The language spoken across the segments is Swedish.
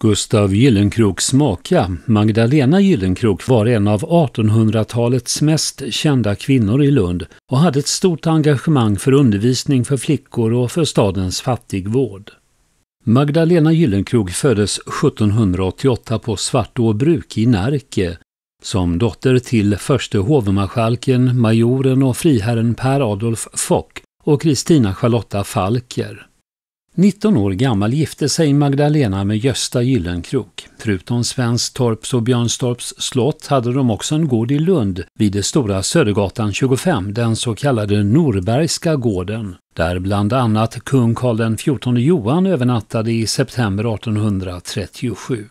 Gustav Gyllenkroks maka, Magdalena Gyllenkrok, var en av 1800-talets mest kända kvinnor i Lund och hade ett stort engagemang för undervisning för flickor och för stadens fattigvård. Magdalena Gyllenkrok föddes 1788 på Svartå bruk i Närke som dotter till förste hovmarskalken, majoren och friherren Per Adolf Fock och Kristina Charlotta Falker. 19 år gammal gifte sig Magdalena med Gösta Gyllenkrok. Förutom Svenstorps och Björnstorps slott hade de också en gård i Lund vid det stora Södergatan 25, den så kallade Norbergska gården, där bland annat kung Karl XIV Johan övernattade i september 1837.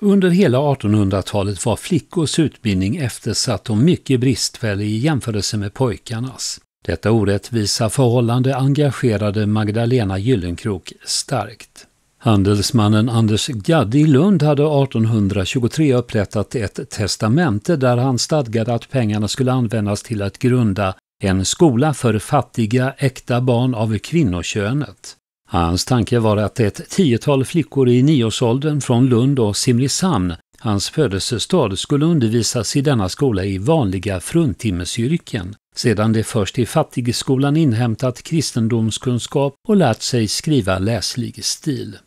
Under hela 1800-talet var flickors utbildning eftersatt och mycket bristfällig i jämförelse med pojkarnas. Detta orättvisa förhållande engagerade Magdalena Gyllenkrok starkt. Handelsmannen Anders Gadd i Lund hade 1823 upprättat ett testamente där han stadgade att pengarna skulle användas till att grunda en skola för fattiga äkta barn av kvinnokönet. Hans tanke var att ett tiotal flickor i nioårsåldern från Lund och Simrishamn Hans födelsestad skulle undervisas i denna skola i vanliga fruntimmesyrken sedan de först i fattigskolan inhämtat kristendomskunskap och lärt sig skriva läslig stil.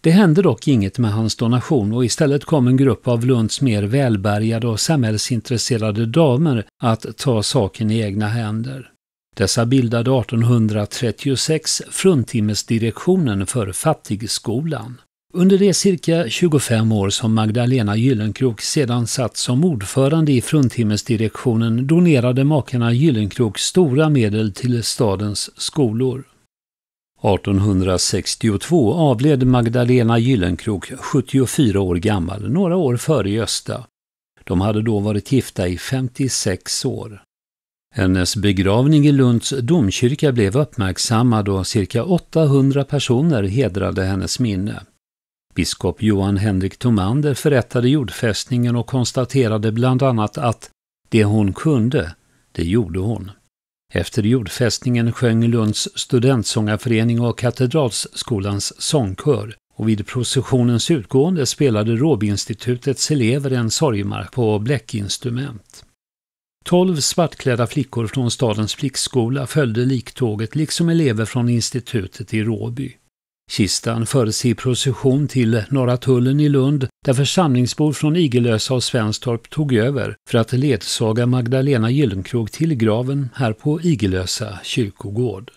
Det hände dock inget med hans donation och istället kom en grupp av Lunds mer välbärgade och samhällsintresserade damer att ta saken i egna händer. Dessa bildade 1836 Fruntimmesdirektionen för fattigskolan. Under de cirka 25 år som Magdalena Gyllenkrok sedan satt som ordförande i fruntimmersdirektionen donerade makarna Gyllenkrok stora medel till stadens skolor. 1862 avled Magdalena Gyllenkrok, 74 år gammal, några år före Gösta. De hade då varit gifta i 56 år. Hennes begravning i Lunds domkyrka blev uppmärksammad och cirka 800 personer hedrade hennes minne. Biskop Johan Henrik Tomander förrättade jordfästningen och konstaterade bland annat att det hon kunde, det gjorde hon. Efter jordfästningen sjöng Lunds studentsångarförening och Katedralsskolans sångkör och vid processionens utgående spelade Råbyinstitutets elever en sorgmarsch på bläckinstrument. Tolv svartklädda flickor från stadens flickskola följde liktåget liksom elever från institutet i Råby. Kistan fördes i procession till Norra tullen i Lund där församlingsbor från Igelösa och Svenstorp tog över för att ledsaga Magdalena Gyllenkrog till graven här på Igelösa kyrkogård.